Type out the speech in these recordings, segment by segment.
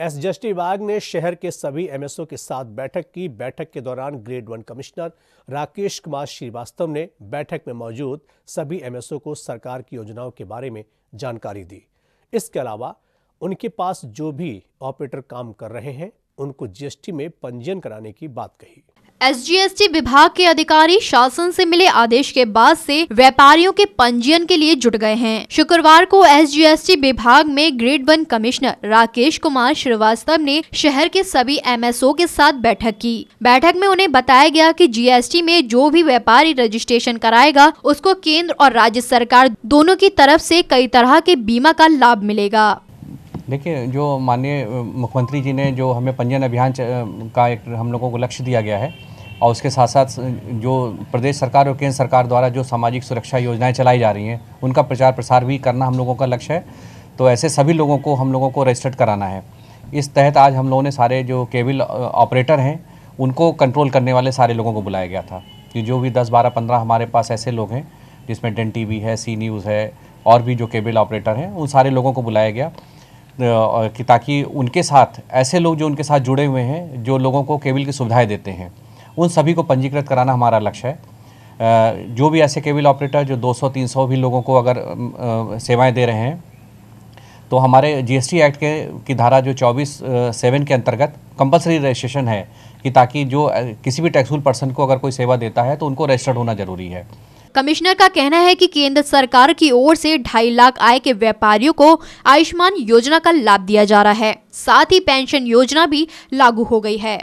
S विभाग ने शहर के सभी एमएसओ के साथ बैठक की बैठक के दौरान grade one commissioner Rakesh Kumar Srivastava ने बैठक में मौजूद सभी एमएसओ को सरकार की योजनाओं के बारे में जानकारी दी इसके अलावा उनके पास जो भी ऑपरेटर काम कर रहे हैं उनको जीएसटी में पंजीयन कराने की बात कही एसजीएसटी विभाग के अधिकारी शासन से मिले आदेश के बाद से व्यापारियों के पंजीयन के लिए जुट गए हैं शुक्रवार को एसजीएसटी विभाग में grade one commissioner Rakesh Kumar Srivastava ने शहर के सभी एमएसओ के साथ बैठक की बैठक में उन्हें बताया गया कि जीएसटी में जो भी व्यापारी रजिस्ट्रेशन कराएगा उसको केंद्र और राज्य सरकार दोनों की तरफ ऐसी कई तरह के बीमा का लाभ मिलेगा देखिए जो माननीय मुख्यमंत्री जी ने जो हमें पंजीयन अभियान का एक हम लोगों को लक्ष्य दिया गया है और उसके साथ साथ जो प्रदेश सरकार और केंद्र सरकार द्वारा जो सामाजिक सुरक्षा योजनाएं चलाई जा रही हैं उनका प्रचार प्रसार भी करना हम लोगों का लक्ष्य है तो ऐसे सभी लोगों को हम लोगों को रजिस्टर्ड कराना है इस तहत आज हम लोगों ने सारे जो केबल ऑपरेटर हैं उनको कंट्रोल करने वाले सारे लोगों को बुलाया गया था कि जो भी दस बारह पंद्रह हमारे पास ऐसे लोग हैं जिसमें डेन टी है सी न्यूज़ है और भी जो केबल ऑपरेटर हैं उन सारे लोगों को बुलाया गया कि ताकि उनके साथ ऐसे लोग जो उनके साथ जुड़े हुए हैं जो लोगों को केबल की सुविधाएँ देते हैं उन सभी को पंजीकृत कराना हमारा लक्ष्य है जो भी ऐसे केबल ऑपरेटर जो 200-300 भी लोगों को अगर सेवाएं दे रहे हैं तो हमारे जीएसटी एक्ट के की धारा जो चौबीस सेवन के अंतर्गत कंपलसरी रजिस्ट्रेशन है कि ताकि जो किसी भी टैक्सफुल पर्सन को अगर कोई सेवा देता है तो उनको रजिस्टर्ड होना जरूरी है कमिश्नर का कहना है कि केंद्र सरकार की ओर से ढाई लाख आय के व्यापारियों को आयुष्मान योजना का लाभ दिया जा रहा है साथ ही पेंशन योजना भी लागू हो गई है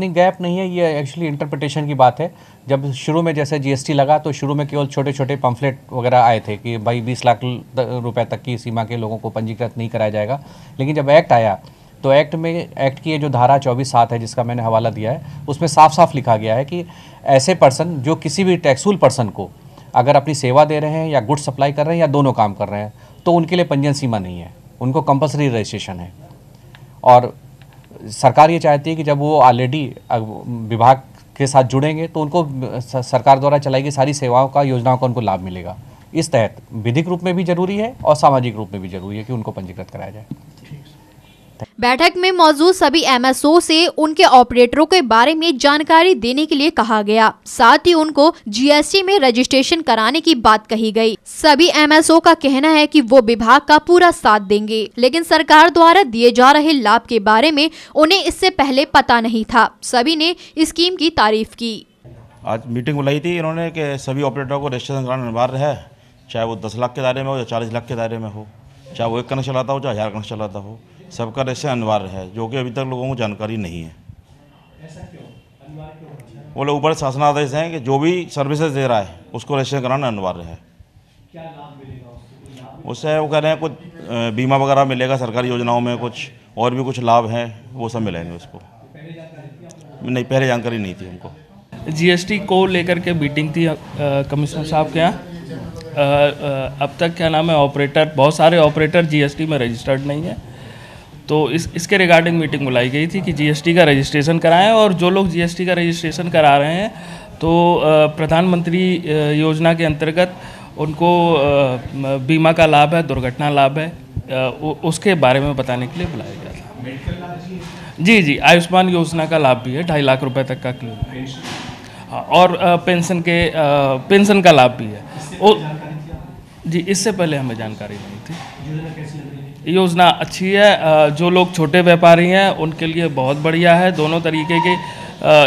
इतनी गैप नहीं है ये एक्चुअली इंटरप्रिटेशन की बात है जब शुरू में जैसे जीएसटी लगा तो शुरू में केवल छोटे छोटे पम्फलेट वगैरह आए थे कि भाई बीस लाख रुपए तक की सीमा के लोगों को पंजीकृत नहीं कराया जाएगा लेकिन जब एक्ट आया तो एक्ट में एक्ट की ये जो धारा चौबीस सात है जिसका मैंने हवाला दिया है उसमें साफ साफ लिखा गया है कि ऐसे पर्सन जो किसी भी टैक्सूल पर्सन को अगर अपनी सेवा दे रहे हैं या गुड्स सप्लाई कर रहे हैं या दोनों काम कर रहे हैं तो उनके लिए पंजीयन सीमा नहीं है उनको कंपलसरी रजिस्ट्रेशन है और सरकार ये चाहती है कि जब वो ऑलरेडी विभाग के साथ जुड़ेंगे तो उनको सरकार द्वारा चलाई गई सारी सेवाओं का योजनाओं का उनको लाभ मिलेगा इस तहत विधिक रूप में भी जरूरी है और सामाजिक रूप में भी जरूरी है कि उनको पंजीकृत कराया जाए बैठक में मौजूद सभी एमएसओ से उनके ऑपरेटरों के बारे में जानकारी देने के लिए कहा गया साथ ही उनको जीएसटी में रजिस्ट्रेशन कराने की बात कही गई। सभी एमएसओ का कहना है कि वो विभाग का पूरा साथ देंगे लेकिन सरकार द्वारा दिए जा रहे लाभ के बारे में उन्हें इससे पहले पता नहीं था सभी ने स्कीम की तारीफ की आज मीटिंग बुलाई थी इन्होंने कि सभी ऑपरेटरों को रजिस्ट्रेशन कराना अनिवार्य है चाहे वो दस लाख के दायरे में हो या चालीस लाख के दायरे में हो चाहे वो एक कनेक्शन चलाता हो चाहे हज़ार कनेक्शन चलाता हो सबका रहस्य अनिवार्य है जो कि अभी तक लोगों को जानकारी नहीं है वो लोग ऊपर शासनादेश हैं कि जो भी सर्विसेज दे रहा है उसको रजिस्टर कराना अनिवार्य है उससे वो कह रहे हैं कुछ बीमा वगैरह मिलेगा सरकारी योजनाओं में कुछ और भी कुछ लाभ हैं वो सब मिलेंगे उसको नहीं पहले जानकारी नहीं थी हमको जीएसटी को लेकर के मीटिंग थी कमिश्नर साहब के यहाँ अब तक क्या नाम है ऑपरेटर बहुत सारे ऑपरेटर जीएसटी में रजिस्टर्ड नहीं है तो इस इसके रिगार्डिंग मीटिंग बुलाई गई थी कि जीएसटी का रजिस्ट्रेशन कराएं और जो लोग जीएसटी का रजिस्ट्रेशन करा रहे हैं तो प्रधानमंत्री योजना के अंतर्गत उनको बीमा का लाभ है दुर्घटना लाभ है उसके बारे में बताने के लिए बुलाया गया था जी जी आयुष्मान योजना का लाभ भी है ढाई लाख रुपये तक का क्लेम हाँ, और पेंशन के पेंशन का लाभ भी है ओ, जी इससे पहले हमें जानकारी नहीं थी योजना अच्छी है जो लोग छोटे व्यापारी हैं उनके लिए बहुत बढ़िया है दोनों तरीके के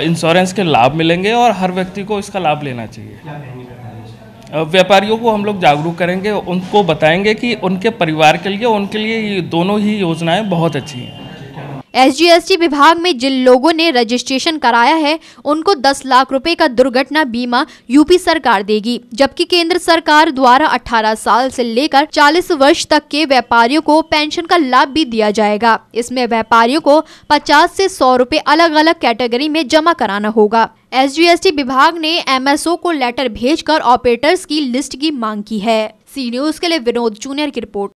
इंश्योरेंस के लाभ मिलेंगे और हर व्यक्ति को इसका लाभ लेना चाहिए व्यापारियों को हम लोग जागरूक करेंगे उनको बताएंगे कि उनके परिवार के लिए उनके लिए दोनों ही योजनाएं बहुत अच्छी हैं एसजीएसटी विभाग में जिन लोगों ने रजिस्ट्रेशन कराया है उनको 10 लाख रुपए का दुर्घटना बीमा यूपी सरकार देगी जबकि केंद्र सरकार द्वारा 18 साल से लेकर 40 वर्ष तक के व्यापारियों को पेंशन का लाभ भी दिया जाएगा इसमें व्यापारियों को 50 से 100 रुपए अलग अलग कैटेगरी में जमा कराना होगा एसजीएसटी विभाग ने एम को लेटर भेज ऑपरेटर्स की लिस्ट की मांग की है सी न्यूज के लिए विनोद जूनियर की रिपोर्ट